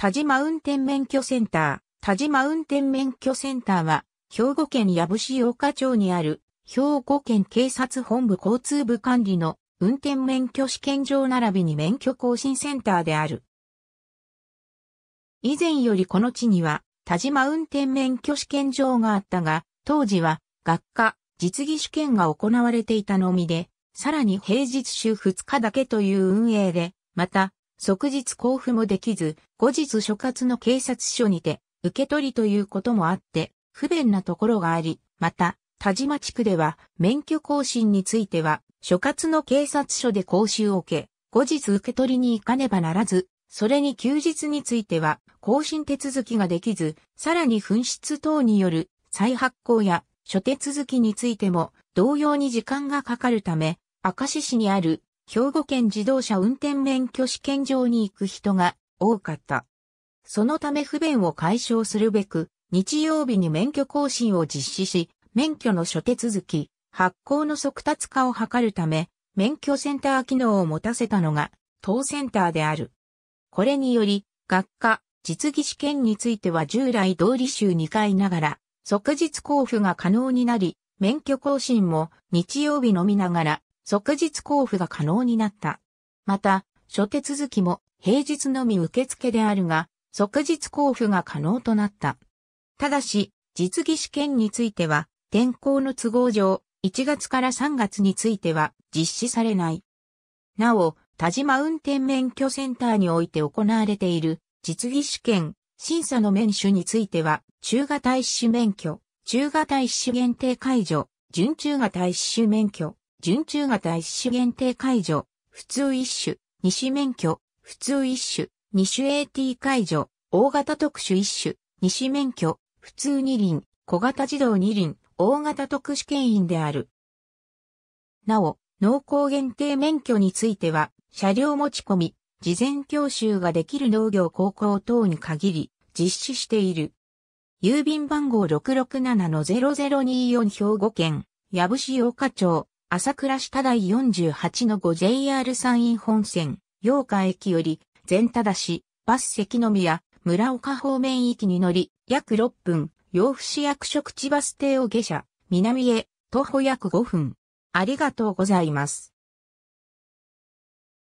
田島運転免許センター。田島運転免許センターは、兵庫県矢部市大岡町にある、兵庫県警察本部交通部管理の運転免許試験場並びに免許更新センターである。以前よりこの地には、田島運転免許試験場があったが、当時は、学科、実技試験が行われていたのみで、さらに平日週2日だけという運営で、また、即日交付もできず、後日所轄の警察署にて、受け取りということもあって、不便なところがあり、また、田島地区では、免許更新については、所轄の警察署で講習を受け、後日受け取りに行かねばならず、それに休日については、更新手続きができず、さらに紛失等による再発行や、諸手続きについても、同様に時間がかかるため、明石市にある兵庫県自動車運転免許試験場に行く人が多かった。そのため不便を解消するべく、日曜日に免許更新を実施し、免許の諸手続き、発行の速達化を図るため、免許センター機能を持たせたのが、当センターである。これにより、学科、実技試験については従来通り週2回ながら、即日交付が可能になり、免許更新も日曜日のみながら、即日交付が可能になった。また、諸手続きも平日のみ受付であるが、即日交付が可能となった。ただし、実技試験については、天候の都合上、1月から3月については実施されない。なお、田島運転免許センターにおいて行われている実技試験、審査の免許については、中型一種免許、中型一種限定解除、準中型一種免許、準中型一種限定解除、普通一種、二種免許、普通一種、二種 AT 解除、大型特殊一種、二種免許、普通二輪、小型自動二輪、大型特殊牽引である。なお、農耕限定免許については、車両持ち込み、事前教習ができる農業高校等に限り、実施している。郵便番号667-0024兵庫県、矢部市洋町。朝倉市多台48の 5JR 山陰本線、陽日駅より、全た田市、バス関の宮、村岡方面駅に乗り、約6分、洋府市役所口バス停を下車、南へ、徒歩約5分。ありがとうございます。